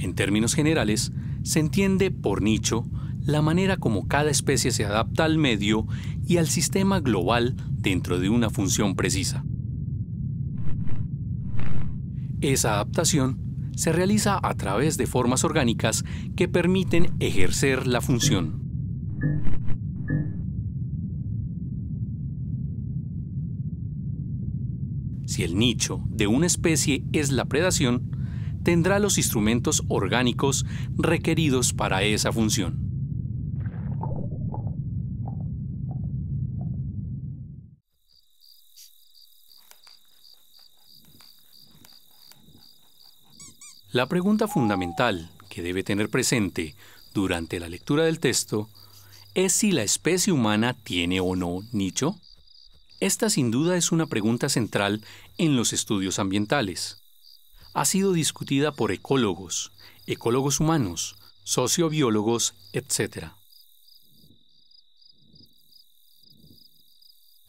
En términos generales, se entiende por nicho la manera como cada especie se adapta al medio y al sistema global dentro de una función precisa. Esa adaptación se realiza a través de formas orgánicas que permiten ejercer la función. Si el nicho de una especie es la predación, tendrá los instrumentos orgánicos requeridos para esa función. La pregunta fundamental que debe tener presente durante la lectura del texto es si la especie humana tiene o no nicho. Esta sin duda es una pregunta central en los estudios ambientales ha sido discutida por ecólogos, ecólogos humanos, sociobiólogos, etc.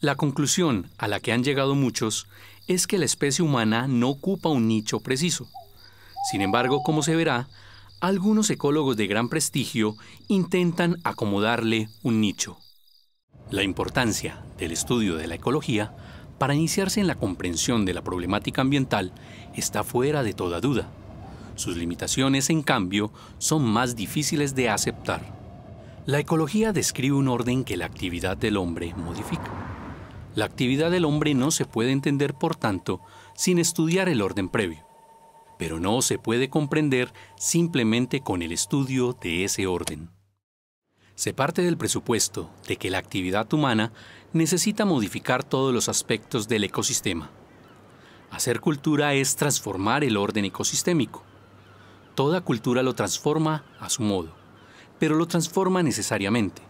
La conclusión a la que han llegado muchos es que la especie humana no ocupa un nicho preciso. Sin embargo, como se verá, algunos ecólogos de gran prestigio intentan acomodarle un nicho. La importancia del estudio de la ecología para iniciarse en la comprensión de la problemática ambiental está fuera de toda duda. Sus limitaciones, en cambio, son más difíciles de aceptar. La ecología describe un orden que la actividad del hombre modifica. La actividad del hombre no se puede entender, por tanto, sin estudiar el orden previo, pero no se puede comprender simplemente con el estudio de ese orden. Se parte del presupuesto de que la actividad humana necesita modificar todos los aspectos del ecosistema. Hacer cultura es transformar el orden ecosistémico. Toda cultura lo transforma a su modo, pero lo transforma necesariamente.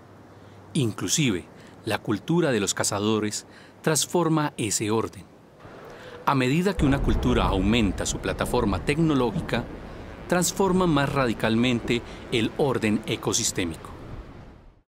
Inclusive, la cultura de los cazadores transforma ese orden. A medida que una cultura aumenta su plataforma tecnológica, transforma más radicalmente el orden ecosistémico.